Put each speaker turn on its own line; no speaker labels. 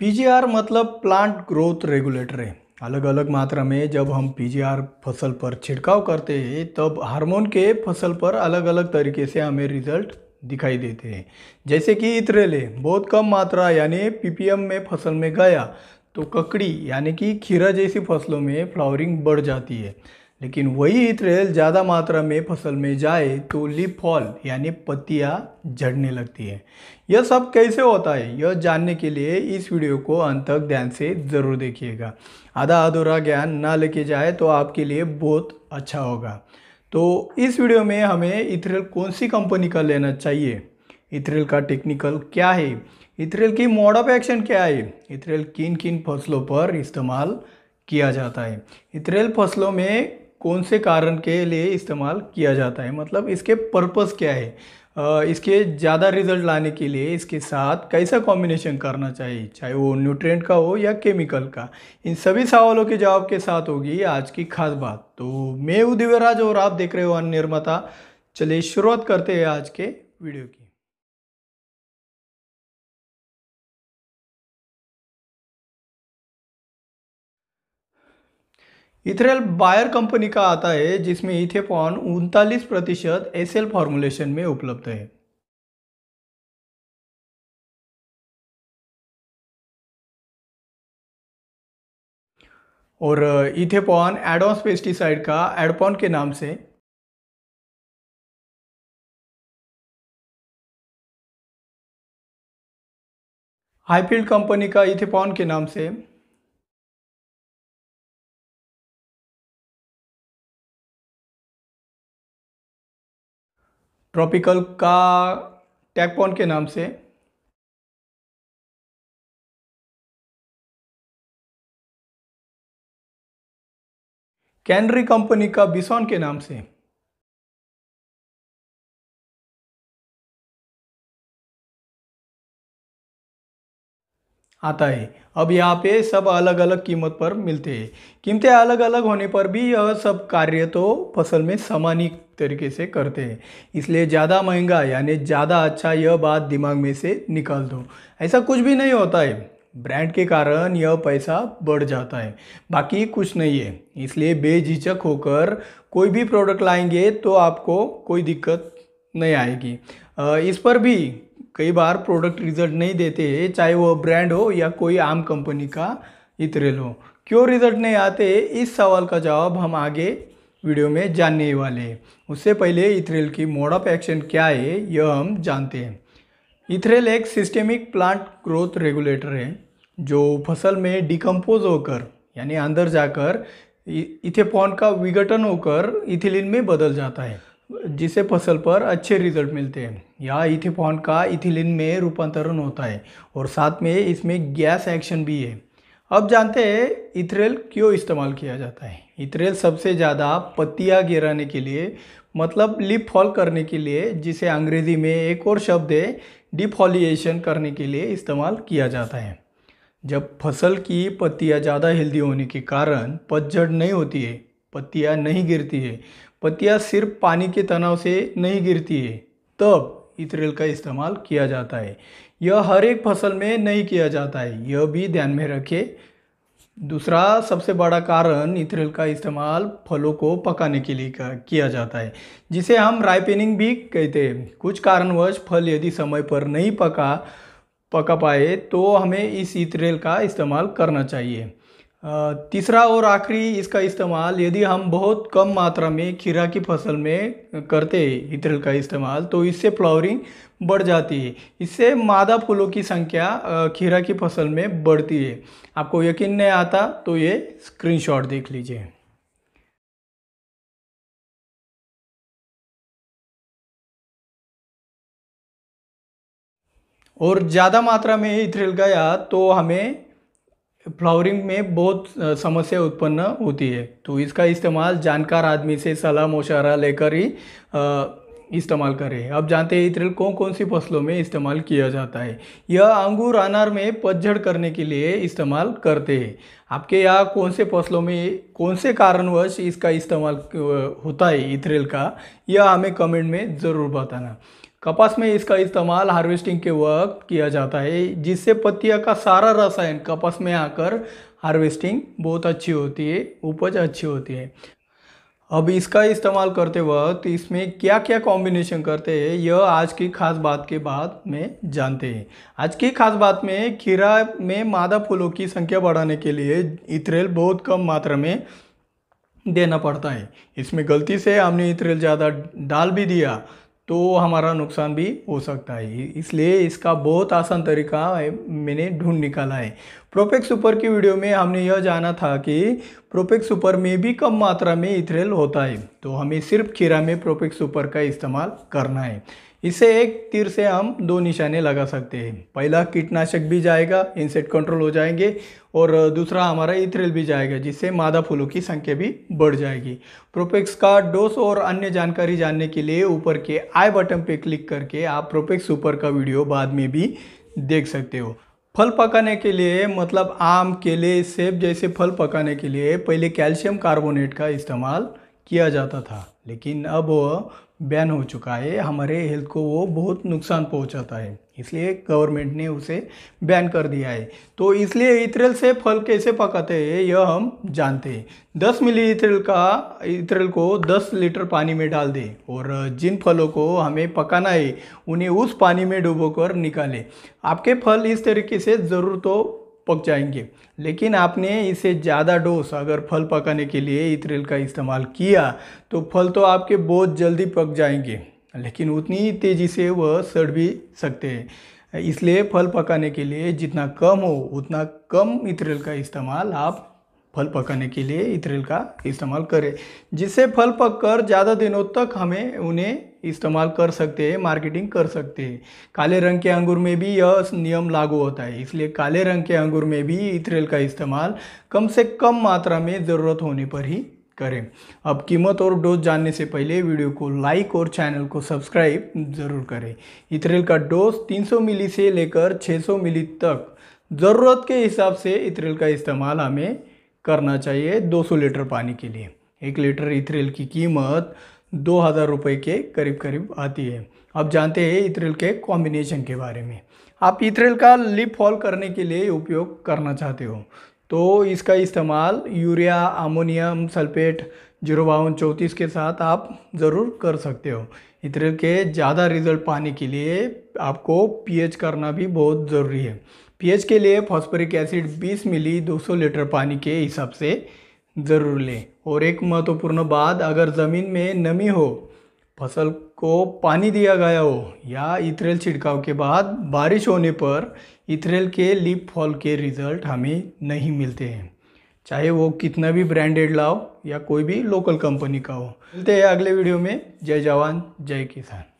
PGR मतलब plant growth regulator है अलग अलग मात्रा में जब हम पीजीआर फसल पर छिड़काव करते हैं तब हार्मोन के फसल पर अलग अलग तरीके से हमें रिजल्ट दिखाई देते हैं जैसे कि इतरेले बहुत कम मात्रा यानी पीपीएम में फसल में गया तो ककड़ी यानी कि खीरा जैसी फसलों में फ्लावरिंग बढ़ जाती है लेकिन वही इथ्रेल ज़्यादा मात्रा में फसल में जाए तो लीप फॉल यानी पत्तियाँ झड़ने लगती है यह सब कैसे होता है यह जानने के लिए इस वीडियो को अंत तक ध्यान से ज़रूर देखिएगा आधा अधूरा ज्ञान ना लेके जाए तो आपके लिए बहुत अच्छा होगा तो इस वीडियो में हमें इथरेल कौन सी कंपनी का लेना चाहिए इथरेल का टेक्निकल क्या है इथरेल की मोड ऑफ एक्शन क्या है इथरेल किन किन फसलों पर इस्तेमाल किया जाता है इथरेल फसलों में कौन से कारण के लिए इस्तेमाल किया जाता है मतलब इसके पर्पस क्या है इसके ज़्यादा रिजल्ट लाने के लिए इसके साथ कैसा कॉम्बिनेशन करना चाहिए चाहे वो न्यूट्रिएंट का हो या केमिकल का इन सभी सवालों के जवाब के साथ होगी आज की खास बात तो मैं उदिवराज और आप देख रहे हो अन निर्माता चलिए
शुरुआत करते हैं आज के वीडियो की इथरेल बायर कंपनी का आता है जिसमें इथेपॉन उनतालीस प्रतिशत एस फॉर्मुलेशन में उपलब्ध है और इथेपॉन एडॉन्स पेस्टिसाइड का एडपॉन के नाम से हाईफील्ड कंपनी का इथेपॉन के नाम से ट्रॉपिकल का टैगपॉन के नाम से कैनरी कंपनी का बिसॉन के नाम से आता है अब यहाँ पे सब अलग अलग कीमत पर मिलते हैं कीमतें अलग
अलग होने पर भी यह सब कार्य तो फसल में समान ही तरीके से करते हैं इसलिए ज़्यादा महंगा यानी ज़्यादा अच्छा यह बात दिमाग में से निकाल दो ऐसा कुछ भी नहीं होता है ब्रांड के कारण यह पैसा बढ़ जाता है बाकी कुछ नहीं है इसलिए बेझिझक होकर कोई भी प्रोडक्ट लाएंगे तो आपको कोई दिक्कत नहीं आएगी इस पर भी कई बार प्रोडक्ट रिजल्ट नहीं देते हैं चाहे वह ब्रांड हो या कोई आम कंपनी का इतरेल हो क्यों रिजल्ट नहीं आते इस सवाल का जवाब हम आगे वीडियो में जानने वाले हैं उससे पहले इथरेल की मोड ऑफ एक्शन क्या है यह हम जानते हैं इथरेल एक सिस्टेमिक प्लांट ग्रोथ रेगुलेटर है जो फसल में डिकम्पोज होकर यानी अंदर जाकर इथेपॉन का विघटन होकर इथिलीन में बदल जाता है जिसे फसल पर अच्छे रिजल्ट मिलते हैं या इथेपॉन का इथिलीन में रूपांतरण होता है और साथ में इसमें गैस एक्शन भी है अब जानते हैं इथरेल क्यों इस्तेमाल किया जाता है इथरेल सबसे ज़्यादा पत्तियाँ गिराने के लिए मतलब लिप फॉल करने के लिए जिसे अंग्रेज़ी में एक और शब्द है डिफॉलिएशन करने के लिए इस्तेमाल किया जाता है जब फसल की पत्तियाँ ज़्यादा हेल्दी होने के कारण पतझड़ नहीं होती है पत्तियाँ नहीं गिरती है पत्तियाँ सिर्फ पानी के तनाव से नहीं गिरती है तब इतरेल का इस्तेमाल किया जाता है यह हर एक फसल में नहीं किया जाता है यह भी ध्यान में रखें दूसरा सबसे बड़ा कारण इथरेल का इस्तेमाल फलों को पकाने के लिए किया जाता है जिसे हम राइपेनिंग भी कहते हैं कुछ कारणवश फल यदि समय पर नहीं पका पका पाए तो हमें इस इथरेल का इस्तेमाल करना चाहिए तीसरा और आखिरी इसका इस्तेमाल यदि हम बहुत कम मात्रा में खीरा की फसल में करते हैं इथरल का इस्तेमाल तो इससे फ्लावरिंग बढ़ जाती है इससे मादा फूलों की संख्या खीरा की फसल में बढ़ती है आपको यकीन नहीं आता तो ये स्क्रीनशॉट देख लीजिए
और ज़्यादा मात्रा में इथरिल
गया तो हमें फ्लावरिंग में बहुत समस्या उत्पन्न होती है तो इसका इस्तेमाल जानकार आदमी से सलाह मशारा लेकर ही इस्तेमाल करें अब जानते हैं इथ्रिल कौन कौन सी फसलों में इस्तेमाल किया जाता है यह अंगूर अनार में पतझड़ करने के लिए इस्तेमाल करते हैं आपके यहाँ कौन से फसलों में कौन से कारणवश इसका इस्तेमाल होता है इथरेल का यह हमें कमेंट में ज़रूर बताना कपास में इसका इस्तेमाल हार्वेस्टिंग के वक्त किया जाता है जिससे पत्तिया का सारा रसायन कपास में आकर हार्वेस्टिंग बहुत अच्छी होती है उपज अच्छी होती है अब इसका इस्तेमाल करते वक्त इसमें क्या क्या कॉम्बिनेशन करते हैं यह आज की खास बात के बाद में जानते हैं आज की खास बात में खीरा में मादा फूलों की संख्या बढ़ाने के लिए इथरेल बहुत कम मात्रा में देना पड़ता है इसमें गलती से हमने इथरेल ज़्यादा डाल भी दिया तो हमारा नुकसान भी हो सकता है इसलिए इसका बहुत आसान तरीका मैंने ढूंढ निकाला है प्रोपेक्स सुपर की वीडियो में हमने यह जाना था कि प्रोपेक्स सुपर में भी कम मात्रा में इथरेल होता है तो हमें सिर्फ खीरा में प्रोपेक्स सुपर का इस्तेमाल करना है इसे एक तीर से हम दो निशाने लगा सकते हैं पहला कीटनाशक भी जाएगा इंसेक्ट कंट्रोल हो जाएंगे और दूसरा हमारा इथ्रिल भी जाएगा जिससे मादा फूलों की संख्या भी बढ़ जाएगी प्रोपेक्स का डोस और अन्य जानकारी जानने के लिए ऊपर के आई बटन पे क्लिक करके आप प्रोपेक्स सुपर का वीडियो बाद में भी देख सकते हो फल पकाने के लिए मतलब आम केले सेब जैसे फल पकाने के लिए पहले कैल्शियम कार्बोनेट का इस्तेमाल किया जाता था लेकिन अब बैन हो चुका है हमारे हेल्थ को वो बहुत नुकसान पहुंचाता है इसलिए गवर्नमेंट ने उसे बैन कर दिया है तो इसलिए इतरेल से फल कैसे पकाते हैं यह हम जानते हैं 10 मिली इतरेल का इतरेल को 10 लीटर पानी में डाल दें और जिन फलों को हमें पकाना है उन्हें उस पानी में डुबोकर निकालें आपके फल इस तरीके से ज़रूर तो पक जाएंगे लेकिन आपने इसे ज़्यादा डोस अगर फल पकाने के लिए इथरेल का इस्तेमाल किया तो फल तो आपके बहुत जल्दी पक जाएंगे लेकिन उतनी तेज़ी से वह सड़ भी सकते हैं इसलिए फल पकाने के लिए जितना कम हो उतना कम इथरेल का इस्तेमाल आप फल पकाने के लिए इथरेल का इस्तेमाल करें जिससे फल पक कर ज़्यादा दिनों तक हमें उन्हें इस्तेमाल कर सकते हैं मार्केटिंग कर सकते हैं काले रंग के अंगूर में भी यह नियम लागू होता है इसलिए काले रंग के अंगूर में भी इथरेल का इस्तेमाल कम से कम मात्रा में ज़रूरत होने पर ही करें अब कीमत और डोज जानने से पहले वीडियो को लाइक और चैनल को सब्सक्राइब ज़रूर करें इथरेल का डोज 300 मिली से लेकर 600 मिली तक ज़रूरत के हिसाब से इथरेल का इस्तेमाल हमें करना चाहिए 200 लीटर पानी के लिए एक लीटर इथरेल की कीमत दो हज़ार रुपये के करीब करीब आती है अब जानते हैं इथरेल के कॉम्बिनेशन के बारे में आप इथरेल का लिप फॉल करने के लिए उपयोग करना चाहते हो तो इसका इस्तेमाल यूरिया अमोनियम सल्फेट जीरो बावन चौंतीस के साथ आप ज़रूर कर सकते हो इथरेल के ज़्यादा रिजल्ट पाने के लिए आपको पीएच करना भी बहुत ज़रूरी है पीएच के लिए फॉस्फोरिक एसिड 20 मिली 200 लीटर पानी के हिसाब से ज़रूर लें और एक महत्वपूर्ण बात अगर ज़मीन में नमी हो फसल को पानी दिया गया हो या इथरेल छिड़काव के बाद बारिश होने पर इथरेल के लीप फॉल के रिज़ल्ट हमें नहीं मिलते हैं चाहे वो कितना भी ब्रांडेड लाओ या कोई भी लोकल
कंपनी का हो मिलते हैं अगले वीडियो में जय जवान जय किसान